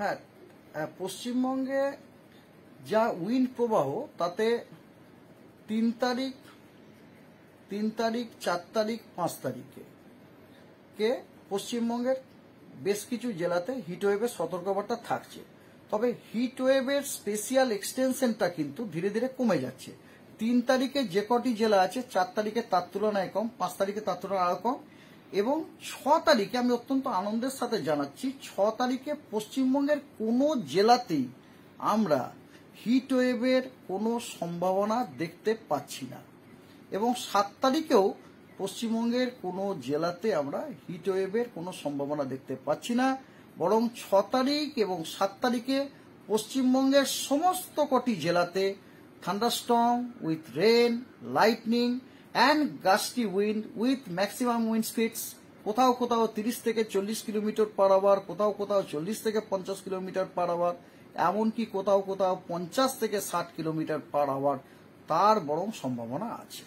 হ্যাঁ পশ্চিমবঙ্গে যা উইন্ড প্রবাহ তাতে তিন তারিখ তিন তারিখ চার তারিখ পাঁচ তারিখে কে পশ্চিমবঙ্গের বেশ কিছু জেলাতে হিটওয়েভের সতর্কবার্তা থাকছে তবে হিটওয়েভের স্পেশিয়াল এক্সটেনশনটা কিন্তু ধীরে ধীরে কমে যাচ্ছে তিন তারিখে যে কটি জেলা আছে চার তারিখে তার তুলনায় কম পাঁচ তারিখে তার তুলনায় আরো কম এবং ছ তারিখে আমি অত্যন্ত আনন্দের সাথে জানাচ্ছি ছ তারিখে পশ্চিমবঙ্গের কোনো জেলাতেই আমরা হিট ওয়েভের কোনো সম্ভাবনা দেখতে পাচ্ছি না এবং সাত তারিখেও পশ্চিমবঙ্গের কোনো জেলাতে আমরা হিট ওয়েভের কোনো সম্ভাবনা দেখতে পাচ্ছি না বরং ছ তারিখ এবং সাত তারিখে পশ্চিমবঙ্গের সমস্ত কটি জেলাতে thunderstorm with rain lightning and gusty wind with maximum wind speeds কোথাও কোথাও তিরিশ থেকে চল্লিশ কিলোমিটার পার আওয়ার কোথাও কোথাও চল্লিশ থেকে পঞ্চাশ কিলোমিটার পার আওয়ার এমনকি কোথাও কোথাও পঞ্চাশ থেকে ষাট কিলোমিটার পার আওয়ার তার বরং সম্ভাবনা আছে